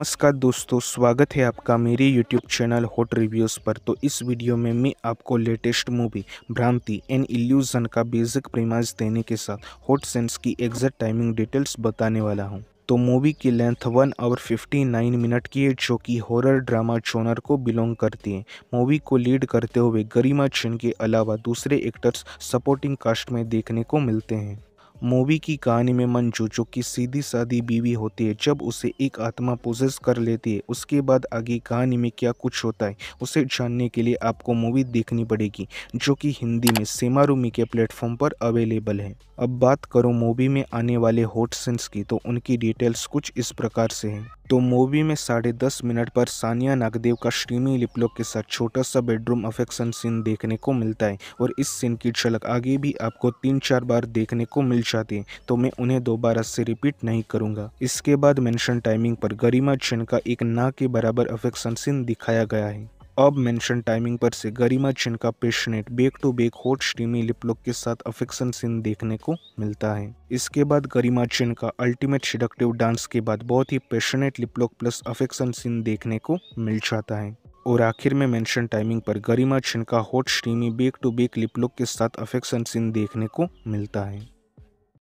नमस्कार दोस्तों स्वागत है आपका मेरे YouTube चैनल हॉट रिव्यूज़ पर तो इस वीडियो में मैं आपको latest movie Bhranti an illusion का बेसिक प्रेमाज देने के साथ हॉट सेंस की एग्जैक्ट टाइमिंग डिटेल्स बताने वाला हूं। तो मूवी की length one hour fifty nine minute की है जो कि हॉरर ड्रामा चोनर को बिलोंग करती है मूवी को लीड करते हुए गरिमा चिन के अलावा दूसरे एक्टर्स सपोर्टिंग कास्ट में देखने को मिलते हैं मूवी की कहानी में जो की सीधी सादी बीवी होती है जब उसे एक आत्मा पोजेस कर लेती है उसके बाद आगे कहानी में क्या कुछ होता है उसे जानने के लिए आपको मूवी देखनी पड़ेगी जो कि हिंदी में सेमारूमी के प्लेटफॉर्म पर अवेलेबल है अब बात करो मूवी में आने वाले हॉट सीन्स की तो उनकी डिटेल्स कुछ इस प्रकार से हैं तो मूवी में साढ़े दस मिनट पर सानिया नागदेव का श्रीमी लिपलॉक के साथ छोटा सा बेडरूम अफेक्शन सीन देखने को मिलता है और इस सीन की झलक आगे भी आपको तीन चार बार देखने को मिल जाती है तो मैं उन्हें दोबारा से रिपीट नहीं करूंगा इसके बाद मेंशन टाइमिंग पर गरिमा जैन का एक ना के बराबर अफेक्शन सीन दिखाया गया है अब मेंशन टाइमिंग पर से गरिमा चिन का passionate back to back hot steamy liplock के साथ अफेक्शन सीन देखने को मिलता है इसके बाद गरिमा चिन का अल्टीमेट सिडक्टिव डांस के बाद बहुत ही passionate liplock plus affection scene देखने को मिल जाता है और आखिर में मेंशन टाइमिंग पर गरिमा छिन का hot steamy back to back liplock के साथ अफेक्शन सीन देखने को मिलता है